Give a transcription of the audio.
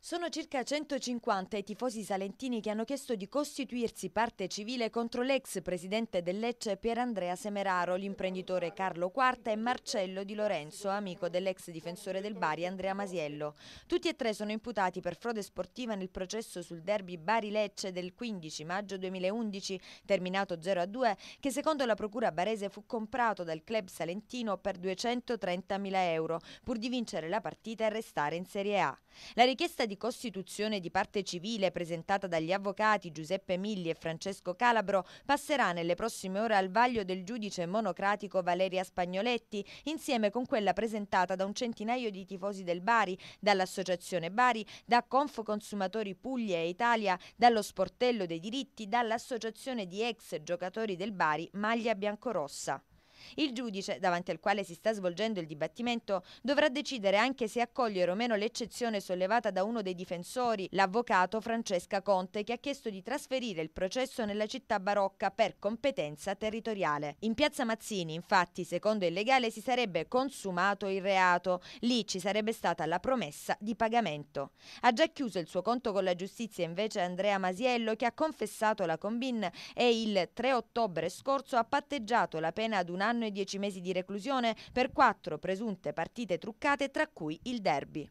Sono circa 150 i tifosi salentini che hanno chiesto di costituirsi parte civile contro l'ex presidente del Lecce Pierandrea Semeraro, l'imprenditore Carlo Quarta e Marcello Di Lorenzo, amico dell'ex difensore del Bari Andrea Masiello. Tutti e tre sono imputati per frode sportiva nel processo sul derby Bari-Lecce del 15 maggio 2011, terminato 0-2, che secondo la procura barese fu comprato dal club salentino per 230.000 euro, pur di vincere la partita e restare in Serie A. La richiesta di costituzione di parte civile presentata dagli avvocati Giuseppe Migli e Francesco Calabro passerà nelle prossime ore al vaglio del giudice monocratico Valeria Spagnoletti insieme con quella presentata da un centinaio di tifosi del Bari, dall'Associazione Bari, da Conf Consumatori Puglia e Italia, dallo Sportello dei Diritti, dall'Associazione di ex giocatori del Bari Maglia Biancorossa. Il giudice, davanti al quale si sta svolgendo il dibattimento, dovrà decidere anche se accogliere o meno l'eccezione sollevata da uno dei difensori, l'avvocato Francesca Conte, che ha chiesto di trasferire il processo nella città barocca per competenza territoriale. In piazza Mazzini, infatti, secondo il legale, si sarebbe consumato il reato. Lì ci sarebbe stata la promessa di pagamento. Ha già chiuso il suo conto con la giustizia invece Andrea Masiello che ha confessato la Combin e il 3 ottobre scorso ha patteggiato la pena ad un anno anno e dieci mesi di reclusione per quattro presunte partite truccate, tra cui il derby.